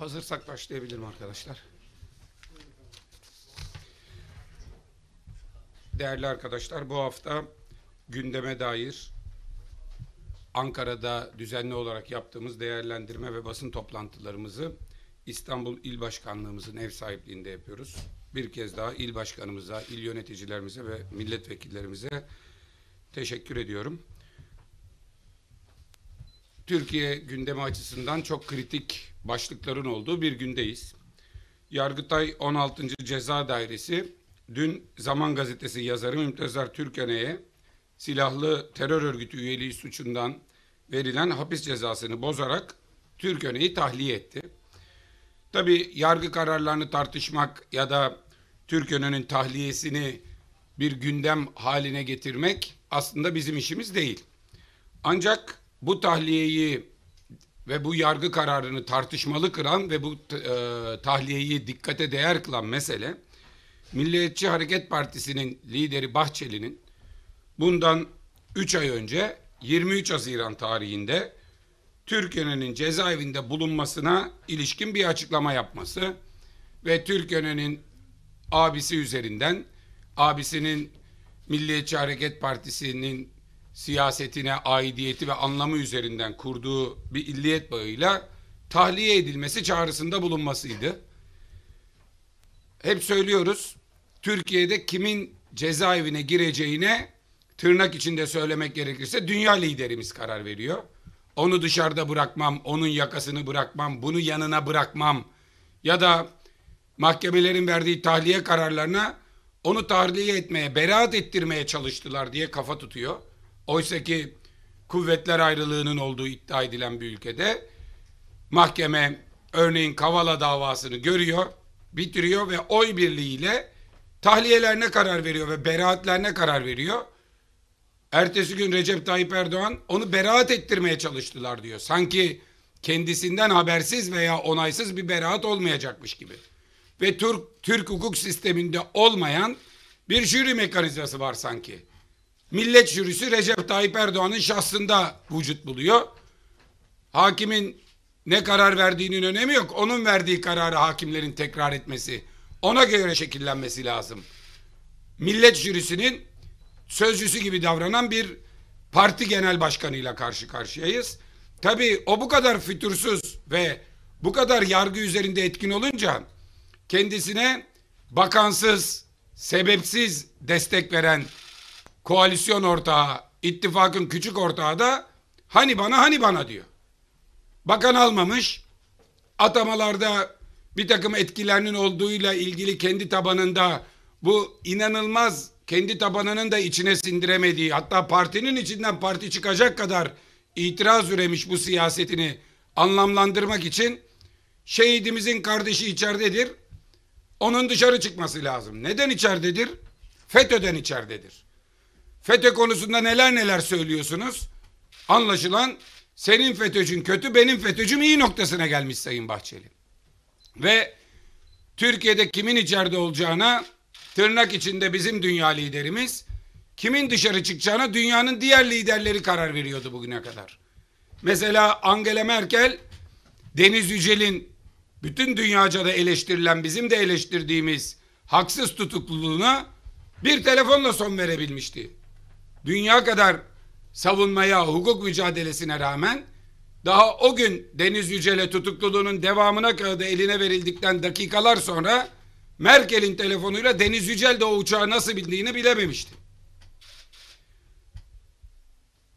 Hazırsak başlayabilirim arkadaşlar. Değerli arkadaşlar bu hafta gündeme dair Ankara'da düzenli olarak yaptığımız değerlendirme ve basın toplantılarımızı İstanbul İl Başkanlığımızın ev sahipliğinde yapıyoruz. Bir kez daha il başkanımıza, il yöneticilerimize ve milletvekillerimize teşekkür ediyorum. Türkiye gündemi açısından çok kritik başlıkların olduğu bir gündeyiz. Yargıtay 16. Ceza Dairesi dün Zaman Gazetesi yazarı Mümtazar Türkene'ye silahlı terör örgütü üyeliği suçundan verilen hapis cezasını bozarak Türkene'yi tahliye etti. Tabi yargı kararlarını tartışmak ya da Türkene'nin tahliyesini bir gündem haline getirmek aslında bizim işimiz değil. Ancak bu tahliyeyi ve bu yargı kararını tartışmalı kılan ve bu e, tahliyeyi dikkate değer kılan mesele Milliyetçi Hareket Partisi'nin lideri Bahçeli'nin bundan 3 ay önce 23 Haziran tarihinde Türkiye'nin cezaevinde bulunmasına ilişkin bir açıklama yapması ve Türkiye'nin abisi üzerinden abisinin Milliyetçi Hareket Partisi'nin siyasetine, aidiyeti ve anlamı üzerinden kurduğu bir illiyet bağıyla tahliye edilmesi çağrısında bulunmasıydı. Hep söylüyoruz, Türkiye'de kimin cezaevine gireceğine tırnak içinde söylemek gerekirse dünya liderimiz karar veriyor. Onu dışarıda bırakmam, onun yakasını bırakmam, bunu yanına bırakmam ya da mahkemelerin verdiği tahliye kararlarına onu tahliye etmeye, beraat ettirmeye çalıştılar diye kafa tutuyor. Oysa ki kuvvetler ayrılığının olduğu iddia edilen bir ülkede mahkeme örneğin Kavala davasını görüyor, bitiriyor ve oy birliğiyle tahliyelerine karar veriyor ve beraatlerine karar veriyor. Ertesi gün Recep Tayyip Erdoğan onu beraat ettirmeye çalıştılar diyor. Sanki kendisinden habersiz veya onaysız bir beraat olmayacakmış gibi. Ve Türk Türk hukuk sisteminde olmayan bir jüri mekanizması var sanki. Millet jürisi Recep Tayyip Erdoğan'ın şahsında vücut buluyor. Hakimin ne karar verdiğinin önemi yok. Onun verdiği kararı hakimlerin tekrar etmesi, ona göre şekillenmesi lazım. Millet jürisinin sözcüsü gibi davranan bir parti genel başkanıyla karşı karşıyayız. Tabii o bu kadar fütursuz ve bu kadar yargı üzerinde etkin olunca kendisine bakansız, sebepsiz destek veren koalisyon ortağı, ittifakın küçük ortağı da hani bana hani bana diyor. Bakan almamış, atamalarda bir takım etkilerinin olduğuyla ilgili kendi tabanında bu inanılmaz kendi tabanının da içine sindiremediği hatta partinin içinden parti çıkacak kadar itiraz üremiş bu siyasetini anlamlandırmak için şehidimizin kardeşi içeridedir. Onun dışarı çıkması lazım. Neden içeridedir? FETÖ'den içeridedir. FETÖ konusunda neler neler söylüyorsunuz. Anlaşılan senin FETÖ'cün kötü, benim FETÖ'cüm iyi noktasına gelmiş Sayın Bahçeli. Ve Türkiye'de kimin içeride olacağına tırnak içinde bizim dünya liderimiz, kimin dışarı çıkacağına dünyanın diğer liderleri karar veriyordu bugüne kadar. Mesela Angela Merkel, Deniz Yücel'in bütün dünyaca da eleştirilen bizim de eleştirdiğimiz haksız tutukluluğuna bir telefonla son verebilmişti dünya kadar savunmaya, hukuk mücadelesine rağmen daha o gün Deniz Yücel'e tutukluluğunun devamına kağıdı eline verildikten dakikalar sonra Merkel'in telefonuyla Deniz Yücel de o uçağı nasıl bildiğini bilememişti.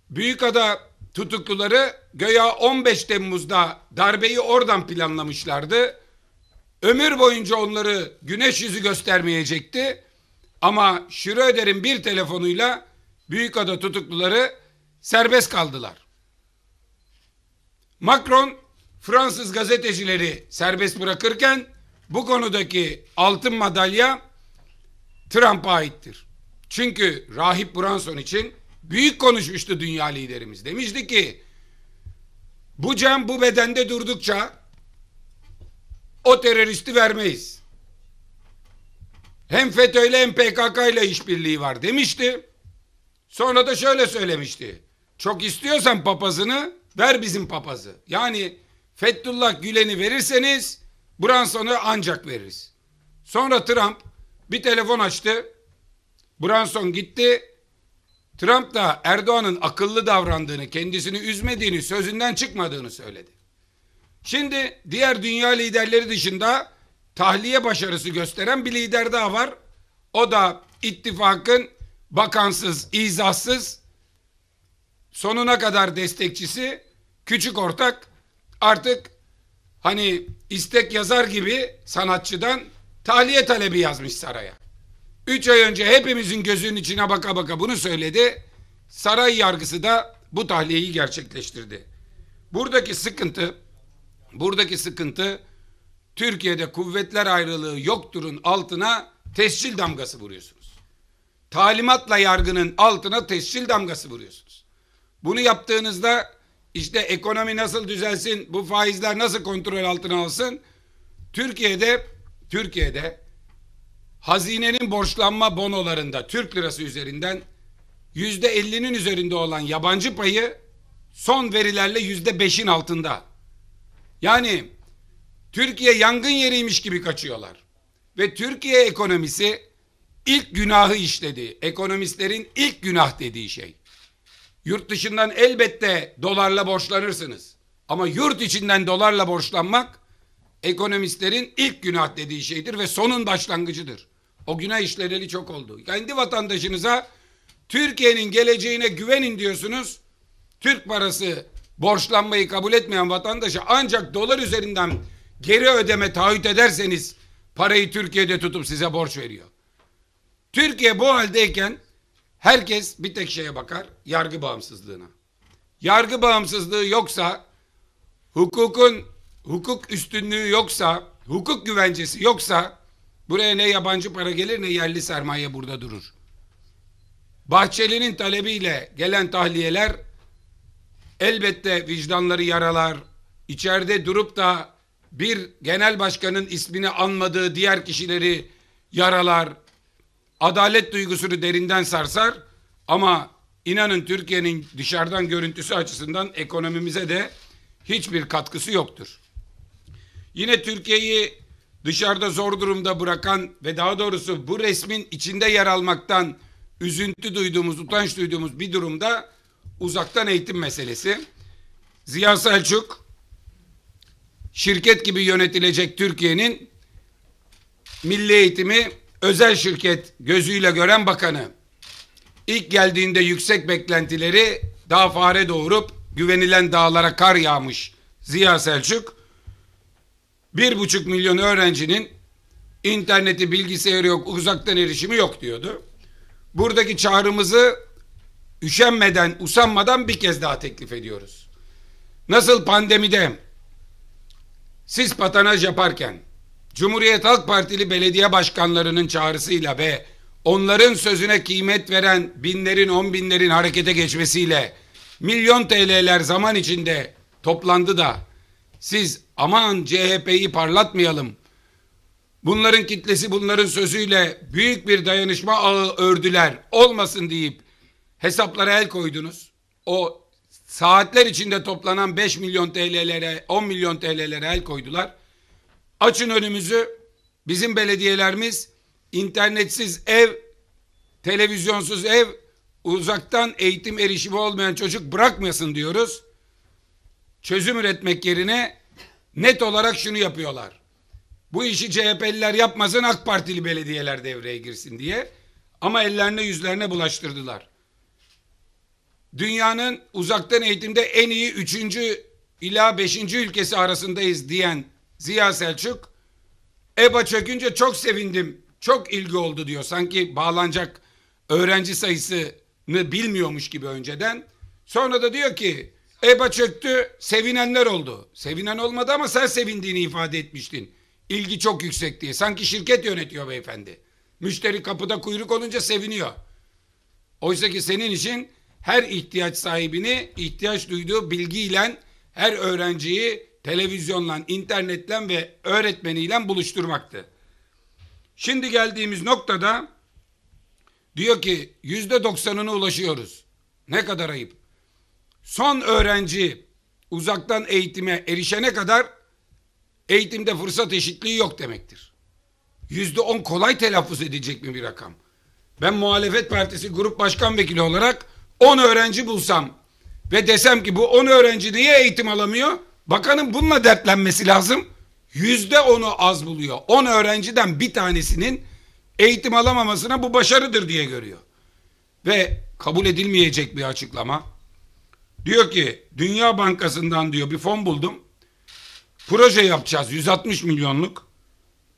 Büyükada tutukluları göya 15 Temmuz'da darbeyi oradan planlamışlardı. Ömür boyunca onları güneş yüzü göstermeyecekti. Ama Schröder'in bir telefonuyla Büyük Ada tutukluları serbest kaldılar. Macron Fransız gazetecileri serbest bırakırken bu konudaki altın madalya Trump'a aittir. Çünkü Rahip Branson için büyük konuşmuştu dünya liderimiz. Demişti ki bu cem bu bedende durdukça o teröristi vermeyiz. Hem FETÖ ile hem PKK ile işbirliği var demişti. Sonra da şöyle söylemişti. Çok istiyorsan papazını ver bizim papazı. Yani Fethullah Gülen'i verirseniz Branson'u ancak veririz. Sonra Trump bir telefon açtı. Branson gitti. Trump da Erdoğan'ın akıllı davrandığını, kendisini üzmediğini, sözünden çıkmadığını söyledi. Şimdi diğer dünya liderleri dışında tahliye başarısı gösteren bir lider daha var. O da ittifakın bakansız, izahsız, sonuna kadar destekçisi, küçük ortak artık hani istek yazar gibi sanatçıdan tahliye talebi yazmış saraya. Üç ay önce hepimizin gözünün içine baka baka bunu söyledi. Saray yargısı da bu tahliyeyi gerçekleştirdi. Buradaki sıkıntı, buradaki sıkıntı Türkiye'de kuvvetler ayrılığı yokturun altına tescil damgası vuruyorsunuz talimatla yargının altına tescil damgası vuruyorsunuz. Bunu yaptığınızda işte ekonomi nasıl düzelsin, bu faizler nasıl kontrol altına alsın? Türkiye'de Türkiye'de hazinenin borçlanma bonolarında Türk lirası üzerinden yüzde elli'nin üzerinde olan yabancı payı son verilerle yüzde beş'in altında. Yani Türkiye yangın yeriymiş gibi kaçıyorlar. Ve Türkiye ekonomisi ilk günahı işledi. Ekonomistlerin ilk günah dediği şey. Yurt dışından elbette dolarla borçlanırsınız. Ama yurt içinden dolarla borçlanmak ekonomistlerin ilk günah dediği şeydir ve sonun başlangıcıdır. O günah işleneli çok oldu. Kendi vatandaşınıza Türkiye'nin geleceğine güvenin diyorsunuz. Türk parası borçlanmayı kabul etmeyen vatandaşa ancak dolar üzerinden geri ödeme taahhüt ederseniz parayı Türkiye'de tutup size borç veriyor. Türkiye bu haldeyken herkes bir tek şeye bakar. Yargı bağımsızlığına. Yargı bağımsızlığı yoksa hukukun hukuk üstünlüğü yoksa hukuk güvencesi yoksa buraya ne yabancı para gelir ne yerli sermaye burada durur. Bahçeli'nin talebiyle gelen tahliyeler elbette vicdanları yaralar. İçeride durup da bir genel başkanın ismini anmadığı diğer kişileri yaralar adalet duygusunu derinden sarsar ama inanın Türkiye'nin dışarıdan görüntüsü açısından ekonomimize de hiçbir katkısı yoktur. Yine Türkiye'yi dışarıda zor durumda bırakan ve daha doğrusu bu resmin içinde yer almaktan üzüntü duyduğumuz, utanç duyduğumuz bir durumda uzaktan eğitim meselesi. Ziya Selçuk şirket gibi yönetilecek Türkiye'nin milli eğitimi özel şirket gözüyle gören bakanı ilk geldiğinde yüksek beklentileri dağ fare doğurup güvenilen dağlara kar yağmış Ziya Selçuk bir buçuk milyon öğrencinin interneti bilgisayarı yok uzaktan erişimi yok diyordu. Buradaki çağrımızı üşenmeden usanmadan bir kez daha teklif ediyoruz. Nasıl pandemide siz patanaj yaparken Cumhuriyet Halk Partili belediye başkanlarının çağrısıyla ve onların sözüne kıymet veren binlerin on binlerin harekete geçmesiyle milyon TL'ler zaman içinde toplandı da siz aman CHP'yi parlatmayalım. Bunların kitlesi bunların sözüyle büyük bir dayanışma ağı ördüler olmasın deyip hesaplara el koydunuz. O saatler içinde toplanan 5 milyon TL'lere 10 milyon TL'lere el koydular. Açın önümüzü. Bizim belediyelerimiz internetsiz ev, televizyonsuz ev, uzaktan eğitim erişimi olmayan çocuk bırakmasın diyoruz. Çözüm üretmek yerine net olarak şunu yapıyorlar. Bu işi CHP'liler yapmasın AK Partili belediyeler devreye girsin diye. Ama ellerine yüzlerine bulaştırdılar. Dünyanın uzaktan eğitimde en iyi üçüncü ila beşinci ülkesi arasındayız diyen Ziya Selçuk EBA çökünce çok sevindim. Çok ilgi oldu diyor. Sanki bağlanacak öğrenci sayısını bilmiyormuş gibi önceden. Sonra da diyor ki EBA çöktü sevinenler oldu. Sevinen olmadı ama sen sevindiğini ifade etmiştin. İlgi çok yüksek diye. Sanki şirket yönetiyor beyefendi. Müşteri kapıda kuyruk olunca seviniyor. Oysa ki senin için her ihtiyaç sahibini ihtiyaç duyduğu bilgiyle her öğrenciyi televizyonla, internetten ve öğretmeniyle buluşturmaktı. Şimdi geldiğimiz noktada diyor ki yüzde doksanını ulaşıyoruz. Ne kadar ayıp. Son öğrenci uzaktan eğitime erişene kadar eğitimde fırsat eşitliği yok demektir. Yüzde on kolay telaffuz edecek mi bir rakam? Ben muhalefet partisi grup başkan vekili olarak on öğrenci bulsam ve desem ki bu on öğrenci niye eğitim alamıyor? Bakanın bununla dertlenmesi lazım. Yüzde onu az buluyor. 10 öğrenciden bir tanesinin eğitim alamamasına bu başarıdır diye görüyor. Ve kabul edilmeyecek bir açıklama. Diyor ki Dünya Bankası'ndan diyor bir fon buldum. Proje yapacağız 160 milyonluk.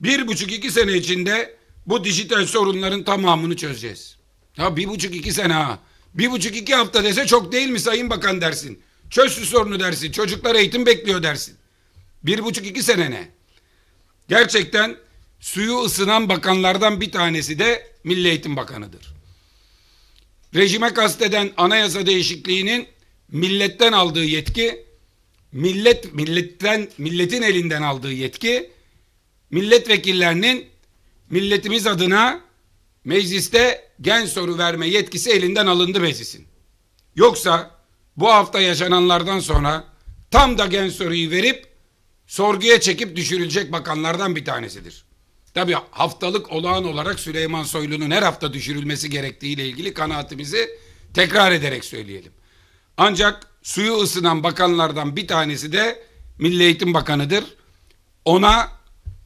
Bir buçuk iki sene içinde bu dijital sorunların tamamını çözeceğiz. Ya bir buçuk iki sene ha. Bir buçuk iki hafta dese çok değil mi Sayın Bakan dersin. Çöz sorunu dersin. Çocuklar eğitim bekliyor dersin. Bir buçuk iki sene ne? Gerçekten suyu ısınan bakanlardan bir tanesi de Milli Eğitim Bakanı'dır. Rejime kasteden anayasa değişikliğinin milletten aldığı yetki, millet milletten milletin elinden aldığı yetki, milletvekillerinin milletimiz adına mecliste gen soru verme yetkisi elinden alındı meclisin. Yoksa bu hafta yaşananlardan sonra tam da genç soruyu verip sorguya çekip düşürülecek bakanlardan bir tanesidir. Tabi haftalık olağan olarak Süleyman Soylu'nun her hafta düşürülmesi gerektiğiyle ilgili kanaatimizi tekrar ederek söyleyelim. Ancak suyu ısınan bakanlardan bir tanesi de Milli Eğitim Bakanı'dır. Ona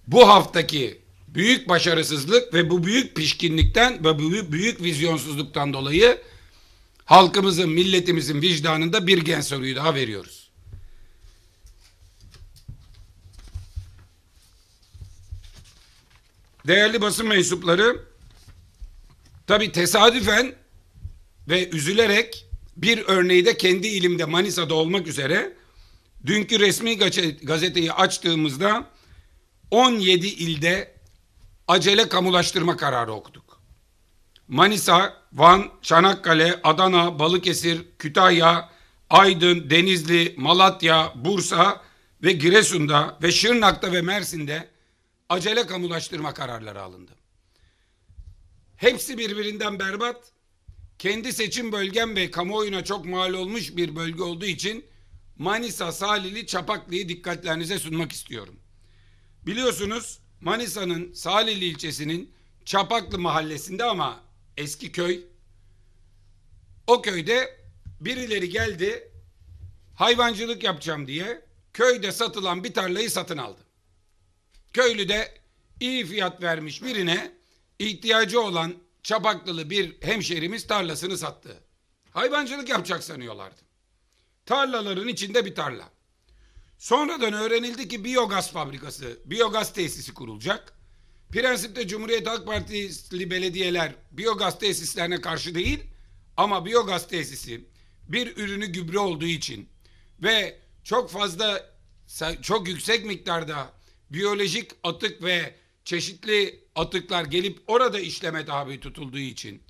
bu haftaki büyük başarısızlık ve bu büyük pişkinlikten ve bu büyük vizyonsuzluktan dolayı halkımızın, milletimizin vicdanında bir gen soruyu daha veriyoruz. Değerli basın mensupları, tabi tesadüfen ve üzülerek bir örneği de kendi ilimde Manisa'da olmak üzere dünkü resmi gazeteyi açtığımızda 17 ilde acele kamulaştırma kararı okuduk. Manisa, Van, Çanakkale, Adana, Balıkesir, Kütahya, Aydın, Denizli, Malatya, Bursa ve Giresun'da ve Şırnak'ta ve Mersin'de acele kamulaştırma kararları alındı. Hepsi birbirinden berbat. Kendi seçim bölgem ve kamuoyuna çok mal olmuş bir bölge olduğu için Manisa, Salili, Çapaklı'yı dikkatlerinize sunmak istiyorum. Biliyorsunuz Manisa'nın Salili ilçesinin Çapaklı mahallesinde ama eski köy. O köyde birileri geldi hayvancılık yapacağım diye köyde satılan bir tarlayı satın aldı. Köylü de iyi fiyat vermiş birine ihtiyacı olan Çapaklılı bir hemşerimiz tarlasını sattı. Hayvancılık yapacak sanıyorlardı. Tarlaların içinde bir tarla. Sonradan öğrenildi ki biyogaz fabrikası, biyogaz tesisi kurulacak. Prensipte Cumhuriyet Halk Partili belediyeler biyogaz tesislerine karşı değil ama biyogaz tesisi bir ürünü gübre olduğu için ve çok fazla çok yüksek miktarda biyolojik atık ve çeşitli atıklar gelip orada işleme tabi tutulduğu için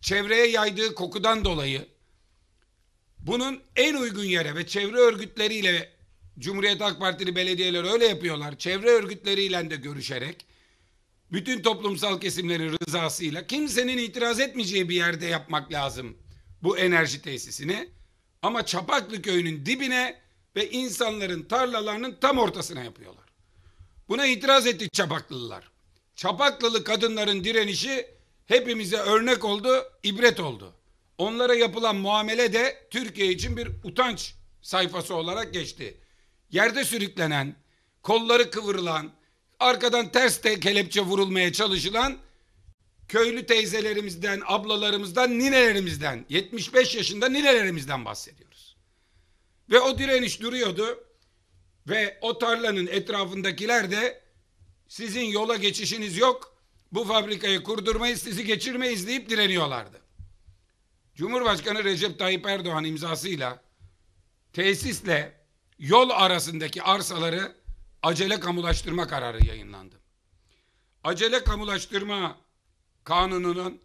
çevreye yaydığı kokudan dolayı bunun en uygun yere ve çevre örgütleriyle Cumhuriyet Halk Partili belediyeler öyle yapıyorlar. Çevre örgütleriyle de görüşerek bütün toplumsal kesimlerin rızasıyla kimsenin itiraz etmeyeceği bir yerde yapmak lazım bu enerji tesisini. Ama Çapaklı köyünün dibine ve insanların tarlalarının tam ortasına yapıyorlar. Buna itiraz etti Çapaklılar. Çapaklılı kadınların direnişi hepimize örnek oldu, ibret oldu. Onlara yapılan muamele de Türkiye için bir utanç sayfası olarak geçti yerde sürüklenen, kolları kıvrılan, arkadan ters de kelepçe vurulmaya çalışılan köylü teyzelerimizden, ablalarımızdan, ninelerimizden, 75 yaşında ninelerimizden bahsediyoruz. Ve o direniş duruyordu ve o tarlanın etrafındakiler de sizin yola geçişiniz yok, bu fabrikayı kurdurmayız, sizi geçirmeyiz deyip direniyorlardı. Cumhurbaşkanı Recep Tayyip Erdoğan imzasıyla tesisle yol arasındaki arsaları acele kamulaştırma kararı yayınlandı. Acele kamulaştırma kanununun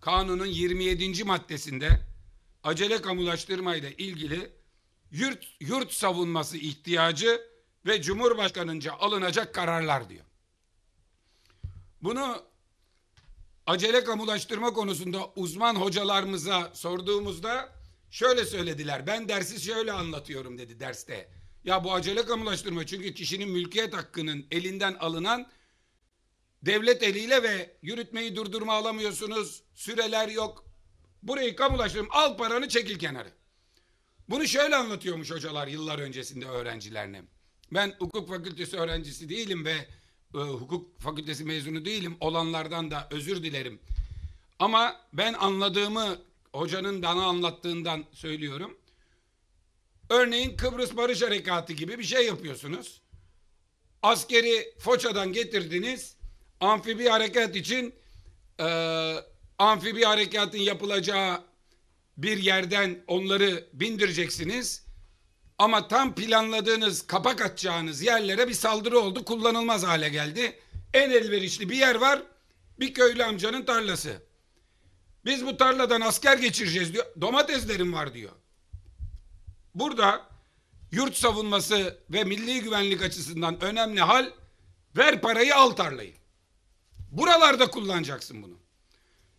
kanunun 27. maddesinde acele kamulaştırma ile ilgili yurt, yurt savunması ihtiyacı ve Cumhurbaşkanınca alınacak kararlar diyor. Bunu acele kamulaştırma konusunda uzman hocalarımıza sorduğumuzda şöyle söylediler. Ben dersi şöyle anlatıyorum dedi derste. Ya bu acele kamulaştırma çünkü kişinin mülkiyet hakkının elinden alınan devlet eliyle ve yürütmeyi durdurma alamıyorsunuz. Süreler yok. Burayı kamulaştırın. Al paranı çekil kenarı. Bunu şöyle anlatıyormuş hocalar yıllar öncesinde öğrencilerine. Ben hukuk fakültesi öğrencisi değilim ve e, hukuk fakültesi mezunu değilim. Olanlardan da özür dilerim. Ama ben anladığımı hocanın bana anlattığından söylüyorum. Örneğin Kıbrıs Barış Harekatı gibi bir şey yapıyorsunuz. Askeri Foça'dan getirdiniz. Amfibi harekat için e, amfibi harekatın yapılacağı bir yerden onları bindireceksiniz. Ama tam planladığınız, kapak atacağınız yerlere bir saldırı oldu. Kullanılmaz hale geldi. En elverişli bir yer var. Bir köylü amcanın tarlası. Biz bu tarladan asker geçireceğiz diyor. Domateslerim var diyor. Burada yurt savunması ve milli güvenlik açısından önemli hal ver parayı al tarlayı. Buralarda kullanacaksın bunu.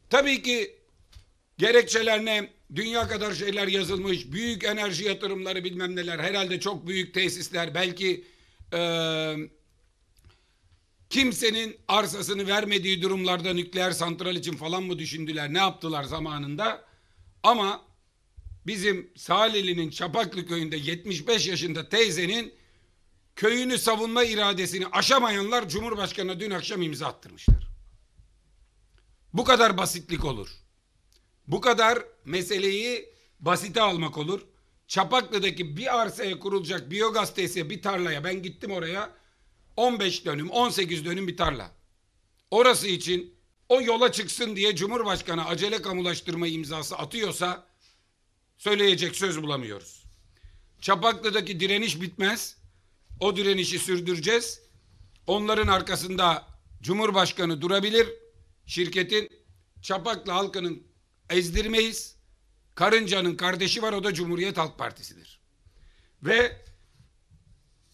Tabii ki gerekçelerine dünya kadar şeyler yazılmış. Büyük enerji yatırımları bilmem neler. Herhalde çok büyük tesisler. Belki e, kimsenin arsasını vermediği durumlarda nükleer santral için falan mı düşündüler? Ne yaptılar zamanında? Ama bizim Salili'nin Çapaklı köyünde 75 yaşında teyzenin köyünü savunma iradesini aşamayanlar Cumhurbaşkanı'na dün akşam imza attırmışlar. Bu kadar basitlik olur. Bu kadar meseleyi basite almak olur. Çapaklı'daki bir arsaya kurulacak biyogaz tesisi bir tarlaya ben gittim oraya 15 dönüm 18 dönüm bir tarla. Orası için o yola çıksın diye Cumhurbaşkanı acele kamulaştırma imzası atıyorsa söyleyecek söz bulamıyoruz. Çapaklı'daki direniş bitmez. O direnişi sürdüreceğiz. Onların arkasında Cumhurbaşkanı durabilir. Şirketin Çapaklı halkının ezdirmeyiz. Karınca'nın kardeşi var o da Cumhuriyet Halk Partisi'dir. Ve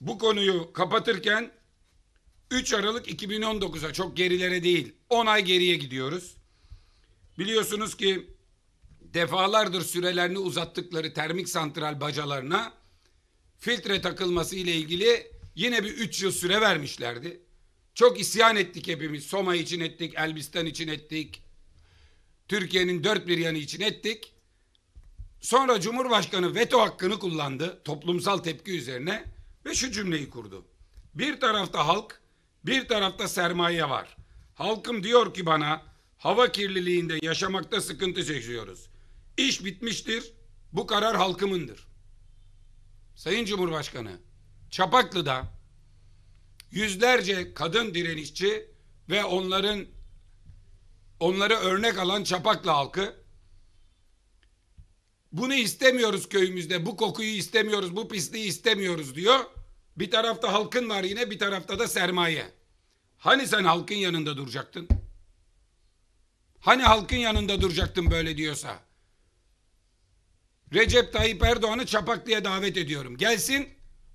bu konuyu kapatırken 3 Aralık 2019'a çok gerilere değil 10 ay geriye gidiyoruz. Biliyorsunuz ki defalardır sürelerini uzattıkları termik santral bacalarına filtre takılması ile ilgili yine bir üç yıl süre vermişlerdi. Çok isyan ettik hepimiz. Soma için ettik, Elbistan için ettik. Türkiye'nin dört bir yanı için ettik. Sonra Cumhurbaşkanı veto hakkını kullandı toplumsal tepki üzerine ve şu cümleyi kurdu. Bir tarafta halk, bir tarafta sermaye var. Halkım diyor ki bana hava kirliliğinde yaşamakta sıkıntı çekiyoruz. İş bitmiştir. Bu karar halkımındır. Sayın Cumhurbaşkanı, Çapaklı'da yüzlerce kadın direnişçi ve onların onları örnek alan Çapaklı halkı bunu istemiyoruz köyümüzde, bu kokuyu istemiyoruz, bu pisliği istemiyoruz diyor. Bir tarafta halkın var yine, bir tarafta da sermaye. Hani sen halkın yanında duracaktın? Hani halkın yanında duracaktın böyle diyorsa? Recep Tayyip Erdoğan'ı çapak diye davet ediyorum. Gelsin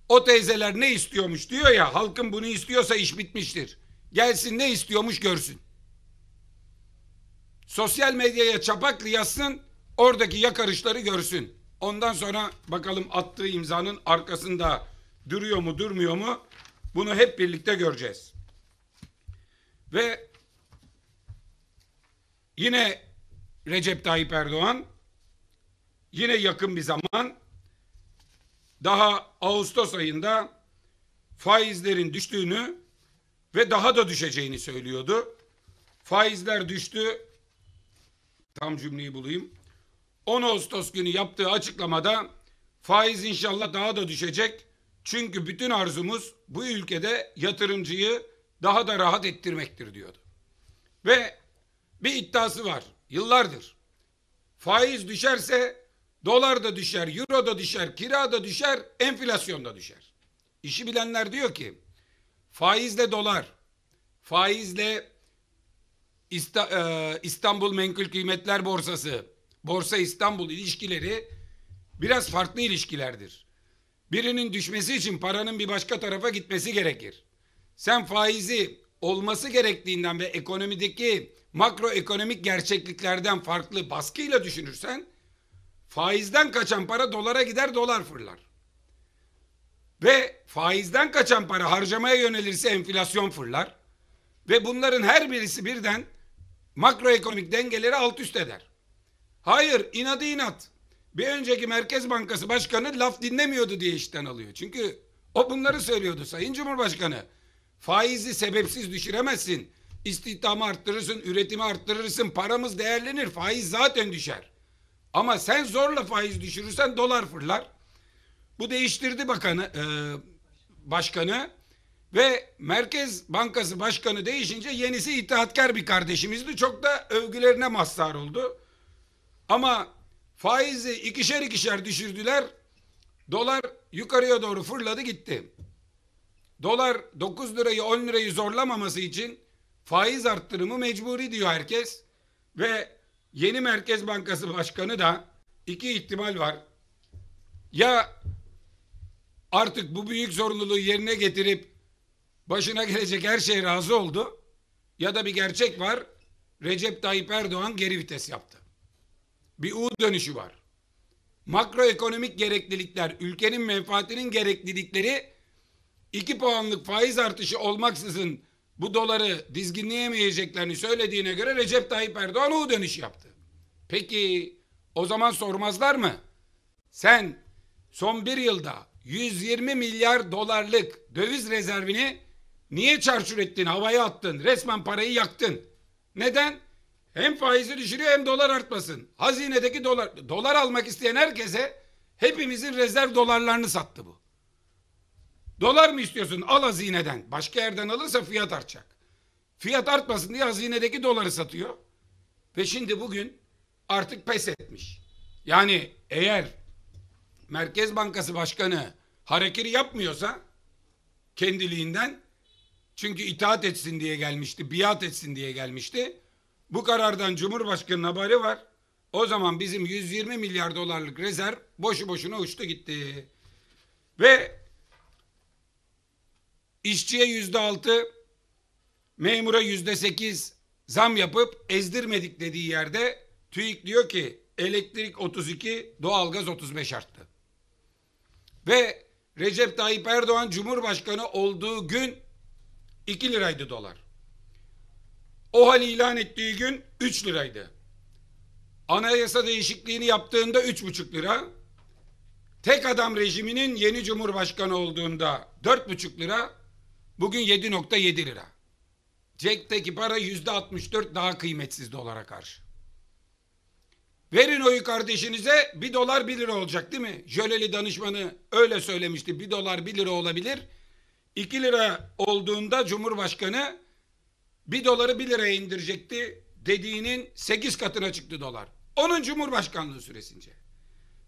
o teyzeler ne istiyormuş diyor ya halkın bunu istiyorsa iş bitmiştir. Gelsin ne istiyormuş görsün. Sosyal medyaya Çapaklı yazsın oradaki yakarışları görsün. Ondan sonra bakalım attığı imzanın arkasında duruyor mu durmuyor mu bunu hep birlikte göreceğiz. Ve yine Recep Tayyip Erdoğan yine yakın bir zaman daha Ağustos ayında faizlerin düştüğünü ve daha da düşeceğini söylüyordu. Faizler düştü. Tam cümleyi bulayım. 10 Ağustos günü yaptığı açıklamada faiz inşallah daha da düşecek. Çünkü bütün arzumuz bu ülkede yatırımcıyı daha da rahat ettirmektir diyordu. Ve bir iddiası var yıllardır. Faiz düşerse Dolar da düşer, euro da düşer, kira da düşer, enflasyon da düşer. İşi bilenler diyor ki faizle dolar, faizle e, İstanbul Menkul Kıymetler Borsası, Borsa İstanbul ilişkileri biraz farklı ilişkilerdir. Birinin düşmesi için paranın bir başka tarafa gitmesi gerekir. Sen faizi olması gerektiğinden ve ekonomideki makroekonomik gerçekliklerden farklı baskıyla düşünürsen Faizden kaçan para dolara gider dolar fırlar. Ve faizden kaçan para harcamaya yönelirse enflasyon fırlar. Ve bunların her birisi birden makroekonomik dengeleri alt üst eder. Hayır inadı inat. Bir önceki Merkez Bankası Başkanı laf dinlemiyordu diye işten alıyor. Çünkü o bunları söylüyordu Sayın Cumhurbaşkanı. Faizi sebepsiz düşüremezsin. İstihdamı arttırırsın, üretimi arttırırsın, paramız değerlenir, faiz zaten düşer. Ama sen zorla faiz düşürürsen dolar fırlar. Bu değiştirdi bakanı, e, başkanı ve Merkez Bankası Başkanı değişince yenisi itaatkar bir kardeşimizdi. Çok da övgülerine mazhar oldu. Ama faizi ikişer ikişer düşürdüler. Dolar yukarıya doğru fırladı gitti. Dolar 9 lirayı 10 lirayı zorlamaması için faiz arttırımı mecburi diyor herkes. Ve Yeni Merkez Bankası Başkanı da iki ihtimal var. Ya artık bu büyük zorunluluğu yerine getirip başına gelecek her şey razı oldu ya da bir gerçek var. Recep Tayyip Erdoğan geri vites yaptı. Bir U dönüşü var. Makroekonomik gereklilikler, ülkenin menfaatinin gereklilikleri iki puanlık faiz artışı olmaksızın bu doları dizginleyemeyeceklerini söylediğine göre Recep Tayyip Erdoğan o dönüş yaptı. Peki o zaman sormazlar mı? Sen son bir yılda 120 milyar dolarlık döviz rezervini niye çarçur ettin, havaya attın, resmen parayı yaktın? Neden? Hem faizi düşürüyor hem dolar artmasın. Hazinedeki dolar, dolar almak isteyen herkese hepimizin rezerv dolarlarını sattı bu. Dolar mı istiyorsun? Al hazineden. Başka yerden alırsa fiyat artacak. Fiyat artmasın diye hazinedeki doları satıyor. Ve şimdi bugün artık pes etmiş. Yani eğer Merkez Bankası Başkanı hareketi yapmıyorsa kendiliğinden çünkü itaat etsin diye gelmişti, biat etsin diye gelmişti. Bu karardan Cumhurbaşkanı'nın haberi var. O zaman bizim 120 milyar dolarlık rezerv boşu boşuna uçtu gitti. Ve işçiye yüzde altı, memura yüzde sekiz zam yapıp ezdirmedik dediği yerde TÜİK diyor ki elektrik 32, doğalgaz 35 arttı. Ve Recep Tayyip Erdoğan Cumhurbaşkanı olduğu gün 2 liraydı dolar. O hal ilan ettiği gün 3 liraydı. Anayasa değişikliğini yaptığında 3,5 lira. Tek adam rejiminin yeni cumhurbaşkanı olduğunda 4,5 lira. Bugün 7.7 lira. Cekteki para %64 daha kıymetsiz dolara karşı. Verin oyu kardeşinize bir dolar bir lira olacak değil mi? Jöleli danışmanı öyle söylemişti. Bir dolar bir lira olabilir. İki lira olduğunda Cumhurbaşkanı bir doları bir liraya indirecekti dediğinin sekiz katına çıktı dolar. Onun Cumhurbaşkanlığı süresince.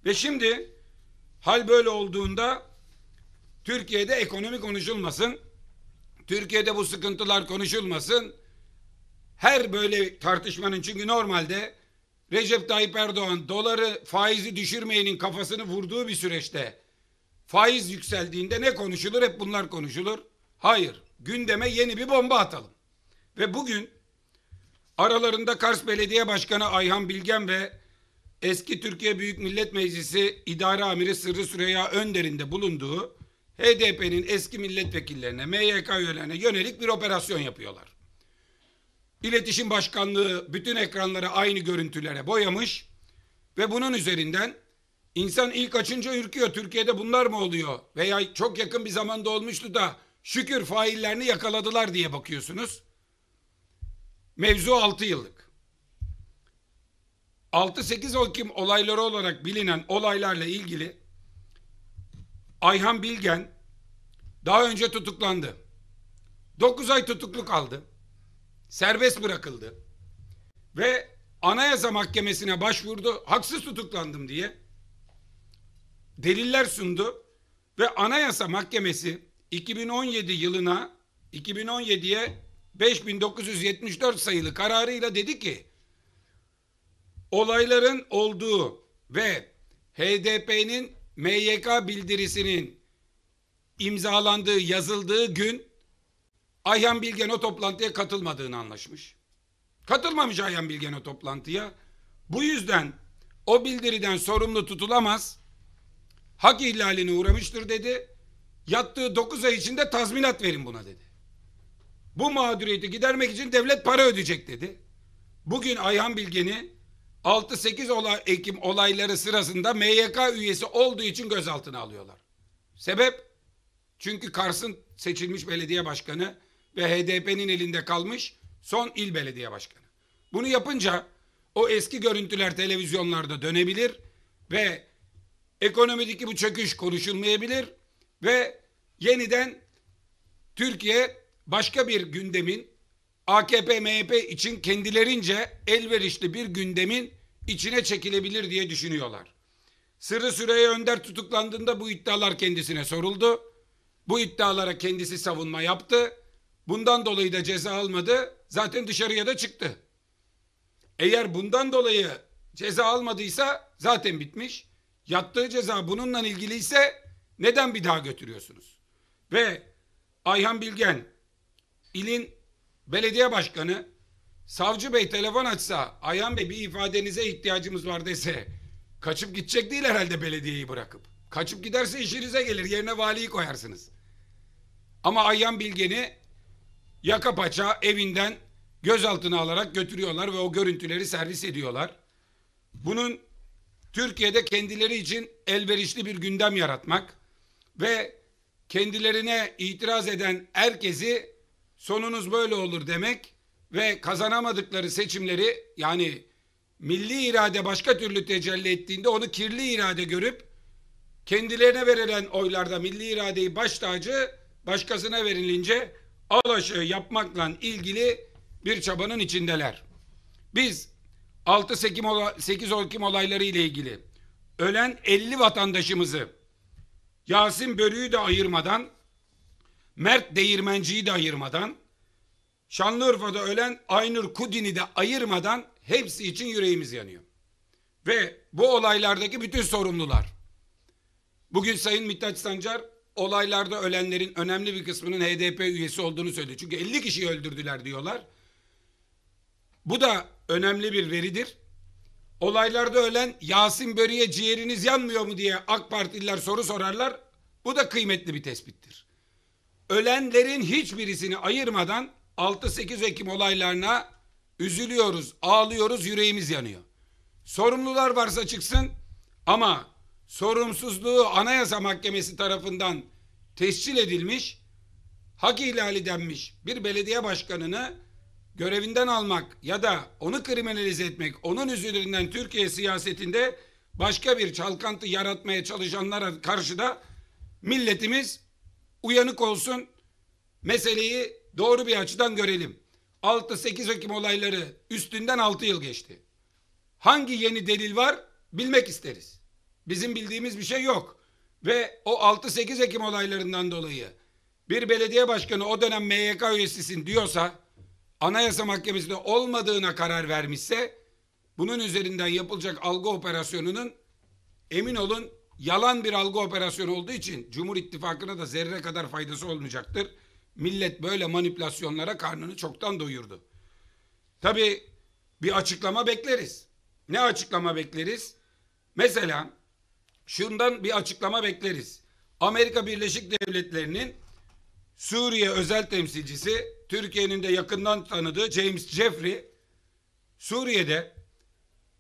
Ve şimdi hal böyle olduğunda Türkiye'de ekonomi konuşulmasın. Türkiye'de bu sıkıntılar konuşulmasın. Her böyle tartışmanın çünkü normalde Recep Tayyip Erdoğan doları faizi düşürmeyenin kafasını vurduğu bir süreçte faiz yükseldiğinde ne konuşulur? Hep bunlar konuşulur. Hayır. Gündeme yeni bir bomba atalım. Ve bugün aralarında Kars Belediye Başkanı Ayhan Bilgen ve eski Türkiye Büyük Millet Meclisi İdare Amiri Sırrı Süreyya Önder'in de bulunduğu HDP'nin eski milletvekillerine, MYK üyelerine yönelik bir operasyon yapıyorlar. İletişim Başkanlığı bütün ekranları aynı görüntülere boyamış ve bunun üzerinden insan ilk açınca ürküyor. Türkiye'de bunlar mı oluyor? Veya çok yakın bir zamanda olmuştu da şükür faillerini yakaladılar diye bakıyorsunuz. Mevzu 6 yıllık. 6-8 Ekim olayları olarak bilinen olaylarla ilgili Ayhan Bilgen daha önce tutuklandı. 9 ay tutukluk aldı. Serbest bırakıldı. Ve Anayasa Mahkemesi'ne başvurdu. Haksız tutuklandım diye deliller sundu ve Anayasa Mahkemesi 2017 yılına 2017'ye 5974 sayılı kararıyla dedi ki olayların olduğu ve HDP'nin MYK bildirisinin imzalandığı, yazıldığı gün Ayhan Bilgen o toplantıya katılmadığını anlaşmış. Katılmamış Ayhan Bilgen o toplantıya. Bu yüzden o bildiriden sorumlu tutulamaz. Hak ihlaline uğramıştır dedi. Yattığı 9 ay içinde tazminat verin buna dedi. Bu mağduriyeti gidermek için devlet para ödeyecek dedi. Bugün Ayhan Bilgen'i 6-8 olay, Ekim olayları sırasında MYK üyesi olduğu için gözaltına alıyorlar. Sebep? Çünkü Kars'ın seçilmiş belediye başkanı ve HDP'nin elinde kalmış son il belediye başkanı. Bunu yapınca o eski görüntüler televizyonlarda dönebilir ve ekonomideki bu çöküş konuşulmayabilir ve yeniden Türkiye başka bir gündemin AKP MHP için kendilerince elverişli bir gündemin içine çekilebilir diye düşünüyorlar. Sırrı Süreyya Önder tutuklandığında bu iddialar kendisine soruldu. Bu iddialara kendisi savunma yaptı. Bundan dolayı da ceza almadı. Zaten dışarıya da çıktı. Eğer bundan dolayı ceza almadıysa zaten bitmiş. Yattığı ceza bununla ilgili ise neden bir daha götürüyorsunuz? Ve Ayhan Bilgen ilin belediye başkanı savcı bey telefon açsa Ayhan bey bir ifadenize ihtiyacımız var dese kaçıp gidecek değil herhalde belediyeyi bırakıp. Kaçıp giderse işinize gelir yerine valiyi koyarsınız. Ama Ayhan Bilgen'i yaka paça evinden gözaltına alarak götürüyorlar ve o görüntüleri servis ediyorlar. Bunun Türkiye'de kendileri için elverişli bir gündem yaratmak ve kendilerine itiraz eden herkesi sonunuz böyle olur demek ve kazanamadıkları seçimleri yani milli irade başka türlü tecelli ettiğinde onu kirli irade görüp kendilerine verilen oylarda milli iradeyi baş tacı başkasına verilince alaşığı yapmakla ilgili bir çabanın içindeler. Biz 6 Sekim 8 Ekim olayları ile ilgili ölen 50 vatandaşımızı Yasin Börü'yü de ayırmadan Mert Değirmenci'yi de ayırmadan Şanlıurfa'da ölen Aynur Kudin'i de ayırmadan hepsi için yüreğimiz yanıyor. Ve bu olaylardaki bütün sorumlular. Bugün Sayın Mithat Sancar olaylarda ölenlerin önemli bir kısmının HDP üyesi olduğunu söyledi Çünkü 50 kişiyi öldürdüler diyorlar. Bu da önemli bir veridir. Olaylarda ölen Yasin Börü'ye ciğeriniz yanmıyor mu diye AK Partililer soru sorarlar. Bu da kıymetli bir tespittir. Ölenlerin hiçbirisini ayırmadan 6-8 Ekim olaylarına üzülüyoruz, ağlıyoruz, yüreğimiz yanıyor. Sorumlular varsa çıksın ama sorumsuzluğu Anayasa Mahkemesi tarafından tescil edilmiş, hak ihlali denmiş bir belediye başkanını görevinden almak ya da onu kriminalize etmek, onun üzerinden Türkiye siyasetinde başka bir çalkantı yaratmaya çalışanlara karşı da milletimiz uyanık olsun, meseleyi Doğru bir açıdan görelim. 6-8 Ekim olayları üstünden 6 yıl geçti. Hangi yeni delil var bilmek isteriz. Bizim bildiğimiz bir şey yok. Ve o 6-8 Ekim olaylarından dolayı bir belediye başkanı o dönem MYK üyesisin diyorsa Anayasa Mahkemesi'nde olmadığına karar vermişse bunun üzerinden yapılacak algı operasyonunun emin olun yalan bir algı operasyonu olduğu için Cumhur İttifakı'na da zerre kadar faydası olmayacaktır. Millet böyle manipülasyonlara karnını çoktan doyurdu. Tabi bir açıklama bekleriz. Ne açıklama bekleriz? Mesela şundan bir açıklama bekleriz. Amerika Birleşik Devletleri'nin Suriye özel temsilcisi Türkiye'nin de yakından tanıdığı James Jeffrey Suriye'de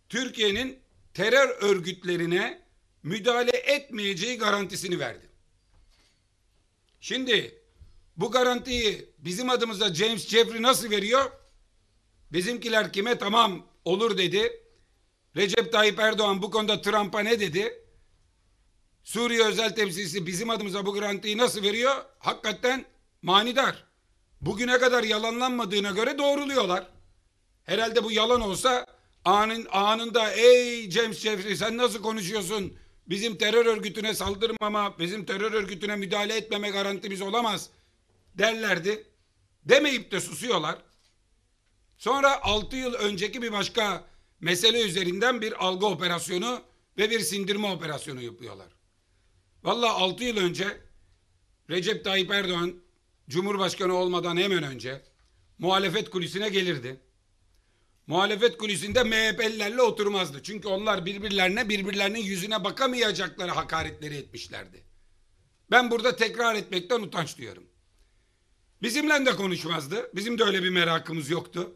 Türkiye'nin terör örgütlerine müdahale etmeyeceği garantisini verdi. Şimdi bu garantiyi bizim adımıza James Jeffrey nasıl veriyor? Bizimkiler kime tamam olur dedi. Recep Tayyip Erdoğan bu konuda Trump'a ne dedi? Suriye özel temsilcisi bizim adımıza bu garantiyi nasıl veriyor? Hakikaten manidar. Bugüne kadar yalanlanmadığına göre doğruluyorlar. Herhalde bu yalan olsa anın, anında ey James Jeffrey sen nasıl konuşuyorsun? Bizim terör örgütüne saldırmama, bizim terör örgütüne müdahale etmeme garantimiz olamaz derlerdi. Demeyip de susuyorlar. Sonra 6 yıl önceki bir başka mesele üzerinden bir algı operasyonu ve bir sindirme operasyonu yapıyorlar. Valla 6 yıl önce Recep Tayyip Erdoğan Cumhurbaşkanı olmadan hemen önce muhalefet kulisine gelirdi. Muhalefet kulisinde MHP'lilerle oturmazdı. Çünkü onlar birbirlerine birbirlerinin yüzüne bakamayacakları hakaretleri etmişlerdi. Ben burada tekrar etmekten utanç duyuyorum. Bizimle de konuşmazdı. Bizim de öyle bir merakımız yoktu.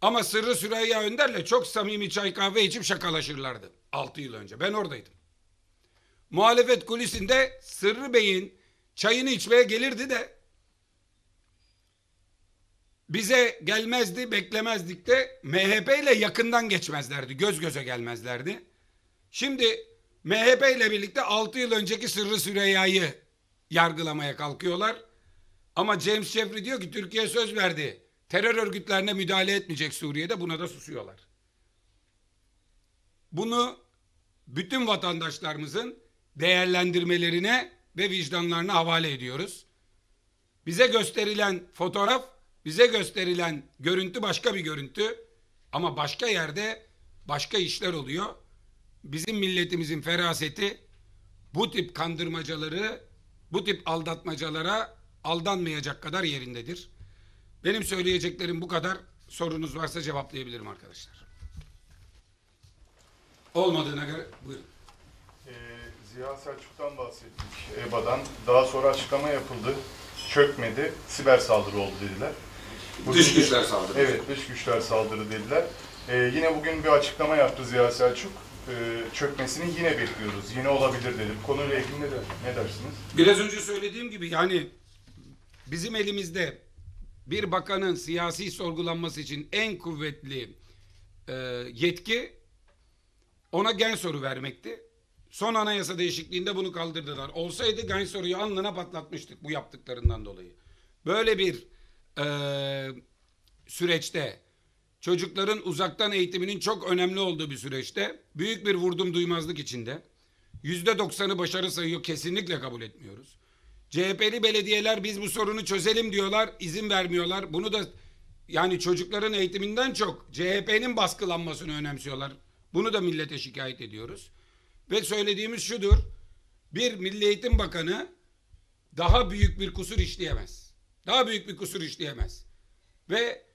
Ama Sırrı Süreyya Önder'le çok samimi çay kahve içip şakalaşırlardı. 6 yıl önce. Ben oradaydım. Muhalefet kulisinde Sırrı Bey'in çayını içmeye gelirdi de bize gelmezdi, beklemezdik de MHP ile yakından geçmezlerdi. Göz göze gelmezlerdi. Şimdi MHP ile birlikte 6 yıl önceki Sırrı Süreyya'yı yargılamaya kalkıyorlar. Ama James Jeffrey diyor ki Türkiye söz verdi. Terör örgütlerine müdahale etmeyecek Suriye'de buna da susuyorlar. Bunu bütün vatandaşlarımızın değerlendirmelerine ve vicdanlarına havale ediyoruz. Bize gösterilen fotoğraf, bize gösterilen görüntü başka bir görüntü ama başka yerde başka işler oluyor. Bizim milletimizin feraseti bu tip kandırmacaları, bu tip aldatmacalara aldanmayacak kadar yerindedir. Benim söyleyeceklerim bu kadar. Sorunuz varsa cevaplayabilirim arkadaşlar. Olmadığına göre buyurun. Ee, Ziya Selçuk'tan bahsettik EBA'dan. Daha sonra açıklama yapıldı. Çökmedi. Siber saldırı oldu dediler. Bu dış güçler saldırı. Evet dış güçler saldırı dediler. Ee, yine bugün bir açıklama yaptı Ziya Selçuk. Ee, çökmesini yine bekliyoruz. Yine olabilir dedim. Konuyla ilgili de, ne dersiniz? Biraz önce söylediğim gibi yani Bizim elimizde bir bakanın siyasi sorgulanması için en kuvvetli e, yetki ona gen soru vermekti. Son anayasa değişikliğinde bunu kaldırdılar. Olsaydı gen soruyu alnına patlatmıştık bu yaptıklarından dolayı. Böyle bir e, süreçte çocukların uzaktan eğitiminin çok önemli olduğu bir süreçte büyük bir vurdum duymazlık içinde yüzde doksanı başarı sayıyor kesinlikle kabul etmiyoruz. CHP'li belediyeler biz bu sorunu çözelim diyorlar, izin vermiyorlar. Bunu da yani çocukların eğitiminden çok CHP'nin baskılanmasını önemsiyorlar. Bunu da millete şikayet ediyoruz. Ve söylediğimiz şudur. Bir Milli Eğitim Bakanı daha büyük bir kusur işleyemez. Daha büyük bir kusur işleyemez. Ve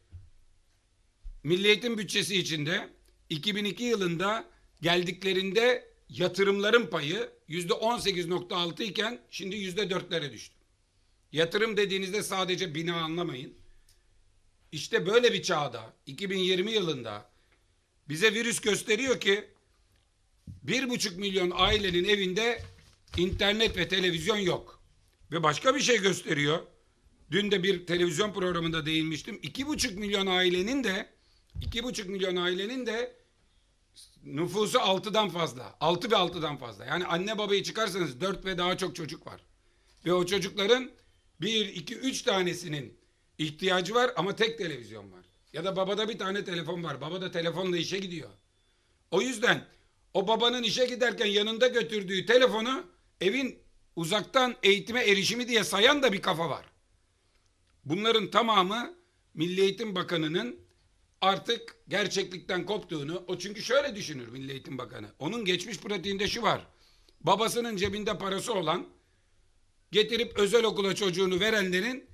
Milli Eğitim bütçesi içinde 2002 yılında geldiklerinde yatırımların payı yüzde %18.6 iken şimdi yüzde dörtlere düştü. Yatırım dediğinizde sadece bina anlamayın. İşte böyle bir çağda 2020 yılında bize virüs gösteriyor ki bir buçuk milyon ailenin evinde internet ve televizyon yok. Ve başka bir şey gösteriyor. Dün de bir televizyon programında değinmiştim. İki buçuk milyon ailenin de iki buçuk milyon ailenin de nüfusu 6'dan fazla. 6 ve 6'dan fazla. Yani anne babayı çıkarsanız 4 ve daha çok çocuk var. Ve o çocukların 1, 2, 3 tanesinin ihtiyacı var ama tek televizyon var. Ya da babada bir tane telefon var. Baba da telefonla işe gidiyor. O yüzden o babanın işe giderken yanında götürdüğü telefonu evin uzaktan eğitime erişimi diye sayan da bir kafa var. Bunların tamamı Milli Eğitim Bakanı'nın artık gerçeklikten koptuğunu, o çünkü şöyle düşünür Milli Eğitim Bakanı. Onun geçmiş pratiğinde şu var. Babasının cebinde parası olan getirip özel okula çocuğunu verenlerin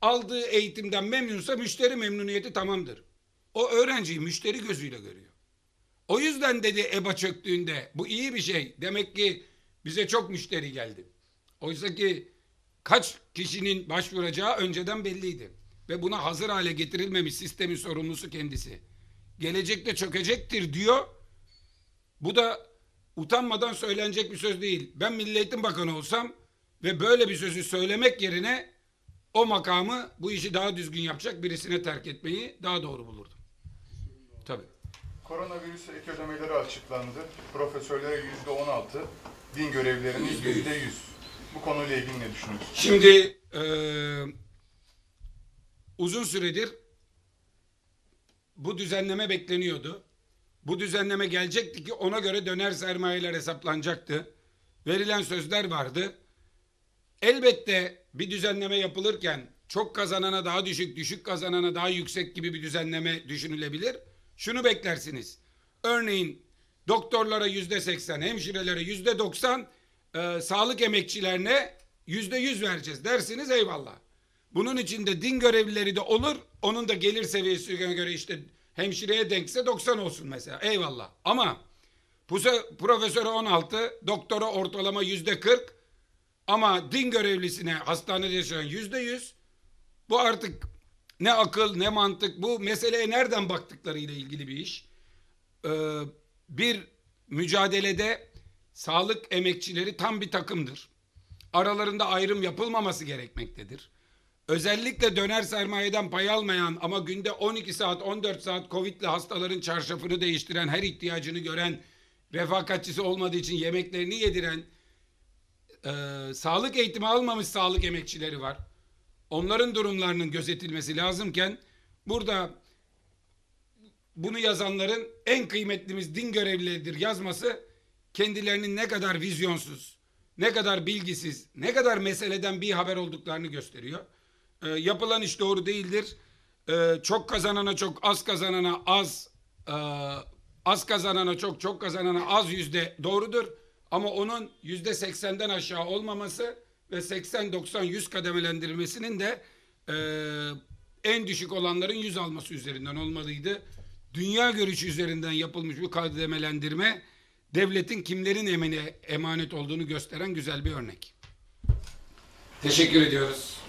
aldığı eğitimden memnunsa müşteri memnuniyeti tamamdır. O öğrenciyi müşteri gözüyle görüyor. O yüzden dedi EBA çöktüğünde bu iyi bir şey. Demek ki bize çok müşteri geldi. Oysa ki kaç kişinin başvuracağı önceden belliydi ve buna hazır hale getirilmemiş sistemin sorumlusu kendisi. Gelecekte çökecektir diyor. Bu da utanmadan söylenecek bir söz değil. Ben Milli Eğitim Bakanı olsam ve böyle bir sözü söylemek yerine o makamı bu işi daha düzgün yapacak birisine terk etmeyi daha doğru bulurdum. Tabii. Koronavirüse ek ödemeleri açıklandı. Profesörlere yüzde on altı, din görevlilerine yüzde yüz. Bu konuyla ilgili ne düşünüyorsunuz? Şimdi eee uzun süredir bu düzenleme bekleniyordu. Bu düzenleme gelecekti ki ona göre döner sermayeler hesaplanacaktı. Verilen sözler vardı. Elbette bir düzenleme yapılırken çok kazanana daha düşük, düşük kazanana daha yüksek gibi bir düzenleme düşünülebilir. Şunu beklersiniz. Örneğin doktorlara yüzde seksen, hemşirelere yüzde doksan, e, sağlık emekçilerine yüzde yüz vereceğiz dersiniz eyvallah. Bunun içinde din görevlileri de olur. Onun da gelir seviyesine göre işte hemşireye denkse 90 olsun mesela. Eyvallah. Ama profesöre 16, doktora ortalama yüzde 40 ama din görevlisine hastanede yaşayan yüzde 100. Bu artık ne akıl ne mantık bu meseleye nereden baktıkları ile ilgili bir iş. Ee, bir mücadelede sağlık emekçileri tam bir takımdır. Aralarında ayrım yapılmaması gerekmektedir. Özellikle döner sermayeden pay almayan ama günde 12 saat 14 saat Covid'li hastaların çarşafını değiştiren, her ihtiyacını gören, refakatçisi olmadığı için yemeklerini yediren, e, sağlık eğitimi almamış sağlık emekçileri var. Onların durumlarının gözetilmesi lazımken burada bunu yazanların en kıymetlimiz din görevlileridir yazması kendilerinin ne kadar vizyonsuz, ne kadar bilgisiz, ne kadar meseleden bir haber olduklarını gösteriyor e, yapılan iş doğru değildir. E, çok kazanana çok, az kazanana az, e, az kazanana çok, çok kazanana az yüzde doğrudur. Ama onun yüzde seksenden aşağı olmaması ve 80-90-100 kademelendirmesinin de e, en düşük olanların 100 alması üzerinden olmalıydı. Dünya görüşü üzerinden yapılmış bu kademelendirme devletin kimlerin emine emanet olduğunu gösteren güzel bir örnek. Teşekkür ediyoruz.